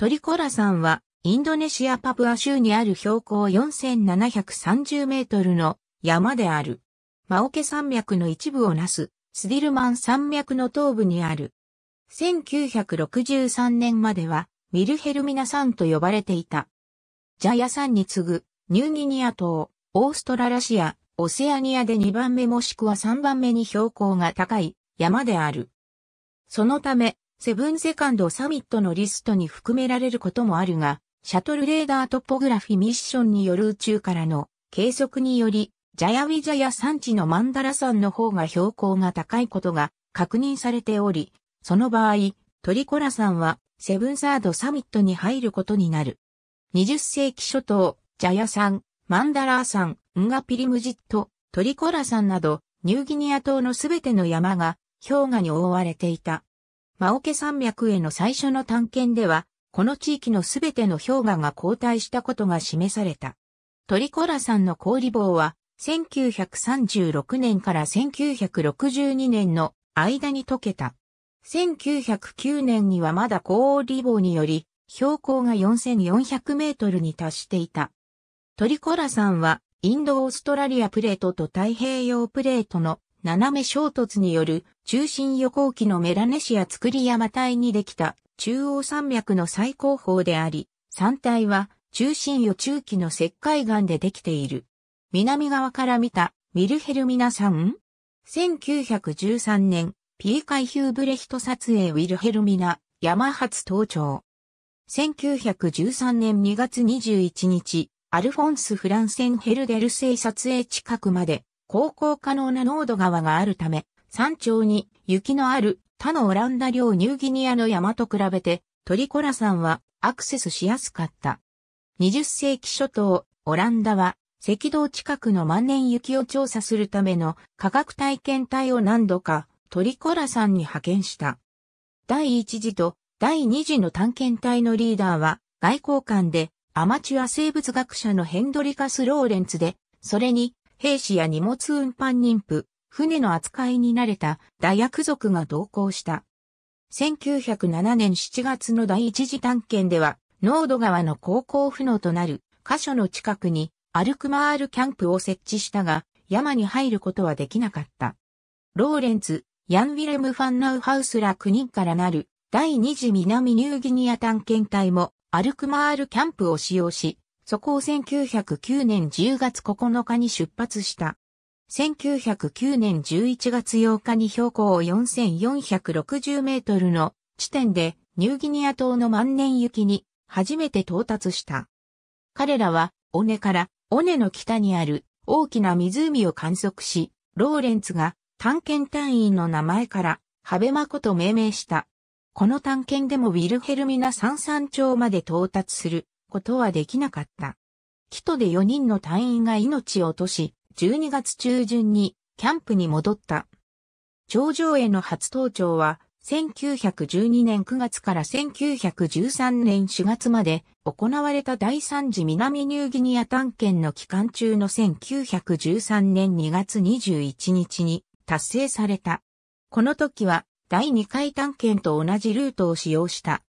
トリコラ山は、インドネシアパプア州にある標高4730メートルの山である。マオケ山脈の一部をなす、スディルマン山脈の東部にある。1963年までは、ミルヘルミナ山と呼ばれていた。ジャヤ山に次ぐ、ニューギニア島、オーストララシア、オセアニアで2番目もしくは3番目に標高が高い山である。そのため、セブンセカンドサミットのリストに含められることもあるが、シャトルレーダートポグラフィミッションによる宇宙からの計測により、ジャヤウィジャヤ山地のマンダラ山の方が標高が高いことが確認されており、その場合、トリコラ山はセブンサードサミットに入ることになる。20世紀初頭、ジャヤ山、マンダラー山、ンガピリムジット、トリコラ山など、ニューギニア島のすべての山が氷河に覆われていた。マオケ山脈への最初の探検では、この地域のすべての氷河が後退したことが示された。トリコラ山の氷棒は、1936年から1962年の間に溶けた。1909年にはまだ氷棒により、標高が4400メートルに達していた。トリコラ山は、インドオーストラリアプレートと太平洋プレートの斜め衝突による中心予行期のメラネシア作り山帯にできた中央山脈の最高峰であり、山体は中心予中期の石灰岩でできている。南側から見たミルヘルミナ山 ?1913 年、ピーカイヒューブレヒト撮影ウィルヘルミナ、山初登頂。1913年2月21日、アルフォンス・フランセン・ヘルデル製撮影近くまで、航行可能な濃度川があるため、山頂に雪のある他のオランダ領ニューギニアの山と比べてトリコラ山はアクセスしやすかった。20世紀初頭、オランダは赤道近くの万年雪を調査するための科学体験隊を何度かトリコラ山に派遣した。第1次と第2次の探検隊のリーダーは外交官でアマチュア生物学者のヘンドリカス・ローレンツで、それに兵士や荷物運搬妊婦、船の扱いに慣れた大ヤ族が同行した。1907年7月の第一次探検では、ノード川の航行不能となる箇所の近くにアルクマールキャンプを設置したが、山に入ることはできなかった。ローレンツ、ヤンウィレム・ファンナウハウスら9人からなる第二次南ニューギニア探検隊もアルクマールキャンプを使用し、そこを1909年10月9日に出発した。1909年11月8日に標高4460メートルの地点でニューギニア島の万年雪に初めて到達した。彼らは尾根から尾根の北にある大きな湖を観測し、ローレンツが探検隊員の名前からハベマコと命名した。この探検でもウィルヘルミナ三山町まで到達することはできなかった。キトで4人の隊員が命を落とし、12月中旬にキャンプに戻った。頂上への初登頂は、1912年9月から1913年4月まで行われた第3次南ニューギニア探検の期間中の1913年2月21日に達成された。この時は第2回探検と同じルートを使用した。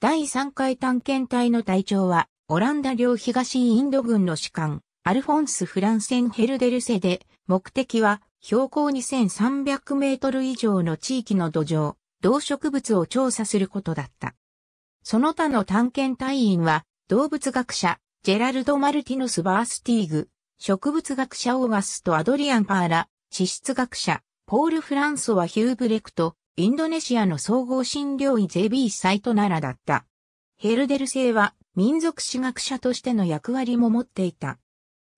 第3回探検隊の隊長はオランダ領東インド軍の士官、アルフォンス・フランセン・ヘルデルセで、目的は、標高2300メートル以上の地域の土壌、動植物を調査することだった。その他の探検隊員は、動物学者、ジェラルド・マルティノス・バースティーグ、植物学者オーガスとアドリアン・パーラ、地質学者、ポール・フランソワ・ヒューブレクト、インドネシアの総合診療医ゼビー・サイトナラだった。ヘルデル星は民族史学者としての役割も持っていた。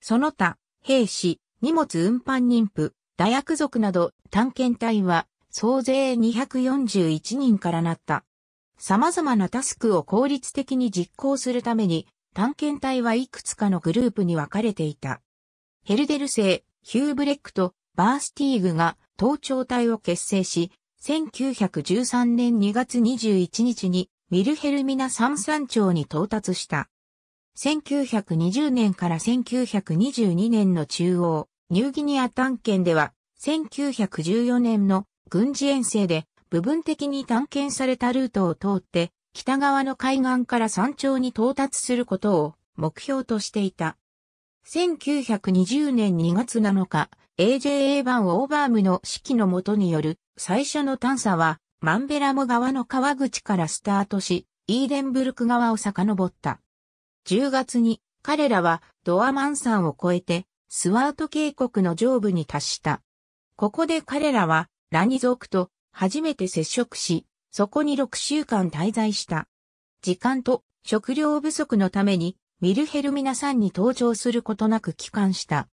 その他、兵士、荷物運搬妊婦、大薬族など探検隊は総勢241人からなった。様々なタスクを効率的に実行するために探検隊はいくつかのグループに分かれていた。ヘルデル星、ヒューブレックとバースティーグが盗聴隊を結成し、1913年2月21日にミルヘルミナ山山頂に到達した。1920年から1922年の中央、ニューギニア探検では、1914年の軍事遠征で部分的に探検されたルートを通って、北側の海岸から山頂に到達することを目標としていた。1920年2月7日、AJA 版オーバームの指揮のもとによる最初の探査は、マンベラモ側の川口からスタートし、イーデンブルク側を遡った。10月に彼らはドアマン山を越えてスワート渓谷の上部に達した。ここで彼らはラニ族と初めて接触し、そこに6週間滞在した。時間と食料不足のためにミルヘルミナ山に登場することなく帰還した。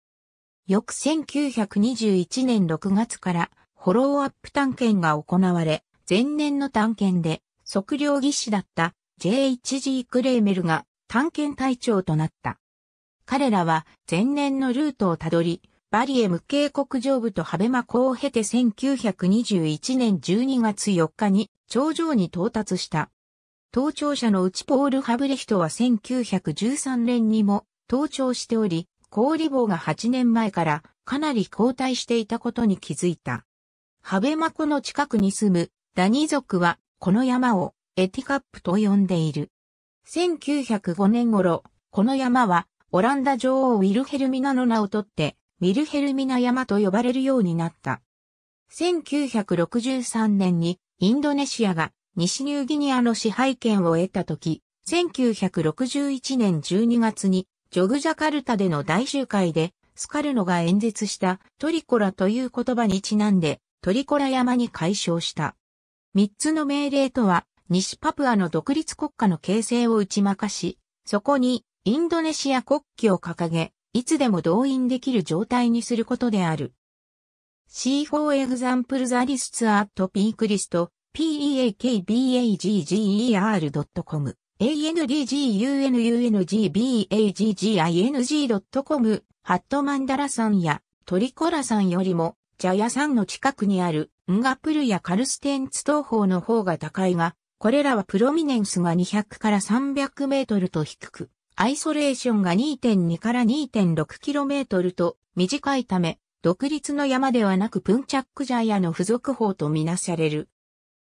翌1921年6月からフォローアップ探検が行われ、前年の探検で測量技師だった J.H.G. クレーメルが探検隊長となった。彼らは前年のルートをたどり、バリエム渓谷上部とハベマ湖を経て1921年12月4日に頂上に到達した。登頂者のうちポール・ハブレヒトは1913年にも登頂しており、氷棒が8年前からかなり後退していたことに気づいた。ハベマ湖の近くに住むダニ族はこの山をエティカップと呼んでいる。1905年頃、この山は、オランダ女王ウィルヘルミナの名をとって、ウィルヘルミナ山と呼ばれるようになった。1963年に、インドネシアが西ニューギニアの支配権を得た時、1961年12月に、ジョグジャカルタでの大集会で、スカルノが演説したトリコラという言葉にちなんで、トリコラ山に解消した。三つの命令とは、西パプアの独立国家の形成を打ちまかし、そこにインドネシア国旗を掲げ、いつでも動員できる状態にすることである。C4 e for x a m p l e s a e lists at peaklist, peakbagger.com, andgunungbaging.com、ハットマンダラさんやトリコラさんよりも、ジャヤさんの近くにあるンガプルやカルステンツ東方の方が高いが、これらはプロミネンスが200から300メートルと低く、アイソレーションが2.2から2.6キロメートルと短いため、独立の山ではなくプンチャックジャイアの付属法とみなされる。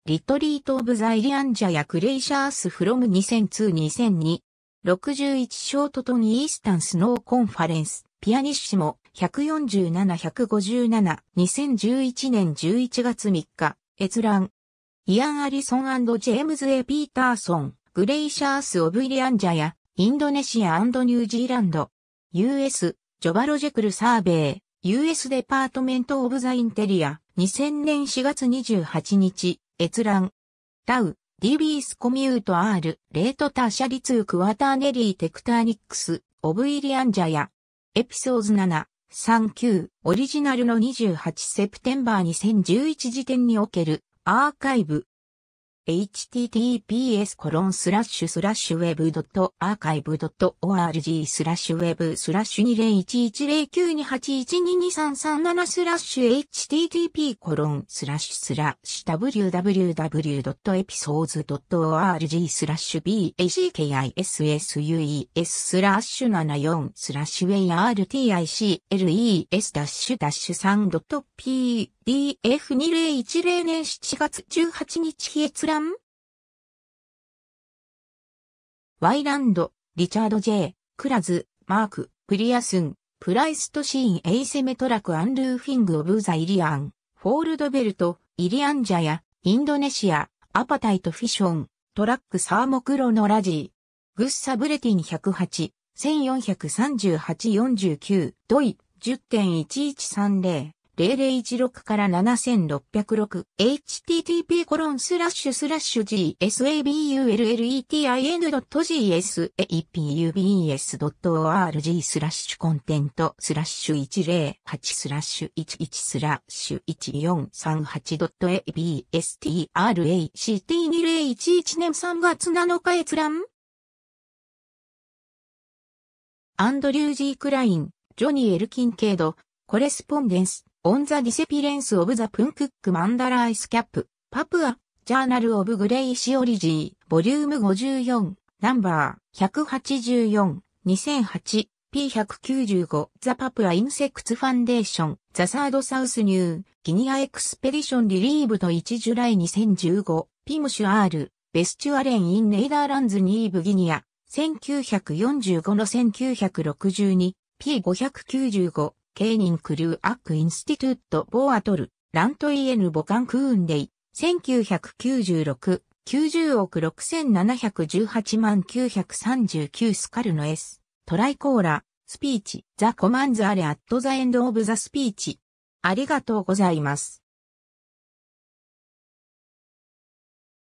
リトリート・オブ・ザ・イリアンジャやクレイシャース・フロム2002-2002。61ショートトニー・イースタンス・ノー・コンファレンス。ピアニッシモ147-157。2011年11月3日。閲覧。イアン・アリソンジェームズ・エピーターソン、グレイシャース・オブ・イリアンジャや、インドネシアニュージーランド、US、ジョバロジェクル・サーベイ、US デパートメント・オブ・ザ・インテリア、2000年4月28日、閲覧。タウ、ディビース・コミュート・ R、レート・ターシャリツー・クワターネリー・テクターニックス、オブ・イリアンジャや、エピソーズ7、39、オリジナルの28セプテンバー2011時点におけるアーカイブ https コロンスラッシュスラッシュウェブドットアーカイブドット org スラッシュウェブスラッシュ20110928122337スラッシュ http コロンスラッシュスラッシュ www.episodes.org スラッシュ backises スラッシュ74スラッシュ articles ダッシュダッシュ 3.p DF2010 年7月18日日閲覧ワイランド、リチャード・ J、クラズ、マーク、プリアスン、プライストシーン・エイセメトラク・アンルーフィング・オブ・ザ・イリアン、フォールドベルト、イリアンジャや、インドネシア、アパタイト・フィション、トラック・サーモクロノラジー、グッサ・ブレティン108、1438-49、ドイ、10.1130。0016から7606、http コロンスラッシュスラッシュ gsabulletin.gsapubs.org スラッシュコンテントスラッシュ108スラッシュ11スラッシュ 1438.abstract2011 年3月7日閲覧アンドリュー・ジー・クライン、ジョニー・エル・キンケード、コレスポンデンス、On the Disappearance of the Punkuk Mandala Ice Cap, Papua, Journal of Grey s h i o l o g y Vol. 54, No. 184, 2008, P195, The Papua Insects Foundation, The Third South New, Guinea Expedition Relieved 1 July 2015, Pimsh R, Vestuaren in Netherlands New Guinea, 1945-1962, P595, ケーニンクルーアックインスティトゥット・ボーアトル、ラントイエヌ・ボカン・クーンデイ、1996、90億6718万939スカルノ S、トライコーラ、スピーチ、ザ・コマンズ・アレ・アット・ザ・エンド・オブ・ザ・スピーチ。ありがとうございます。